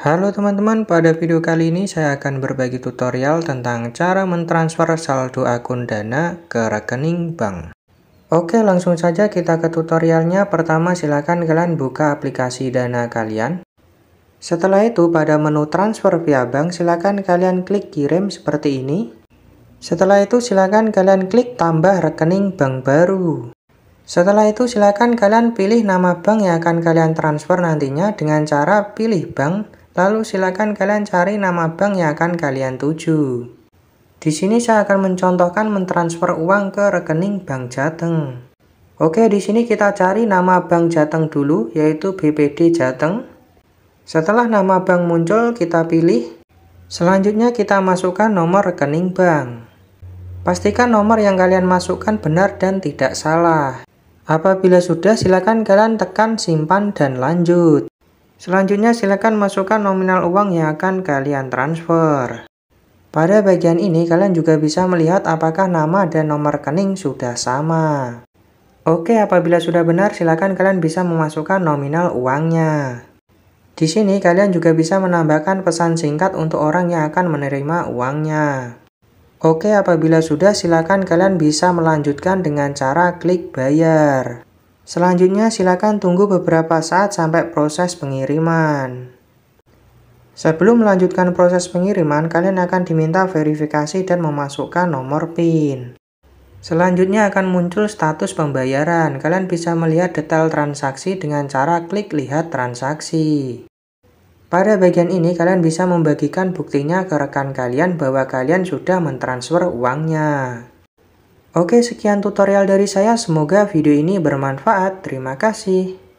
Halo teman-teman, pada video kali ini saya akan berbagi tutorial tentang cara mentransfer saldo akun Dana ke rekening bank. Oke, langsung saja kita ke tutorialnya. Pertama, silakan kalian buka aplikasi Dana kalian. Setelah itu, pada menu transfer via bank, silakan kalian klik kirim seperti ini. Setelah itu, silakan kalian klik tambah rekening bank baru. Setelah itu, silakan kalian pilih nama bank yang akan kalian transfer nantinya dengan cara pilih bank Lalu silakan kalian cari nama bank yang akan kalian tuju. Di sini saya akan mencontohkan mentransfer uang ke rekening Bank Jateng. Oke, di sini kita cari nama Bank Jateng dulu, yaitu BPD Jateng. Setelah nama bank muncul, kita pilih. Selanjutnya kita masukkan nomor rekening bank. Pastikan nomor yang kalian masukkan benar dan tidak salah. Apabila sudah, silakan kalian tekan simpan dan lanjut. Selanjutnya silakan masukkan nominal uang yang akan kalian transfer. Pada bagian ini kalian juga bisa melihat apakah nama dan nomor rekening sudah sama. Oke, apabila sudah benar silakan kalian bisa memasukkan nominal uangnya. Di sini kalian juga bisa menambahkan pesan singkat untuk orang yang akan menerima uangnya. Oke, apabila sudah silakan kalian bisa melanjutkan dengan cara klik bayar. Selanjutnya silakan tunggu beberapa saat sampai proses pengiriman. Sebelum melanjutkan proses pengiriman, kalian akan diminta verifikasi dan memasukkan nomor PIN. Selanjutnya akan muncul status pembayaran. Kalian bisa melihat detail transaksi dengan cara klik lihat transaksi. Pada bagian ini, kalian bisa membagikan buktinya ke rekan kalian bahwa kalian sudah mentransfer uangnya. Oke, sekian tutorial dari saya. Semoga video ini bermanfaat. Terima kasih.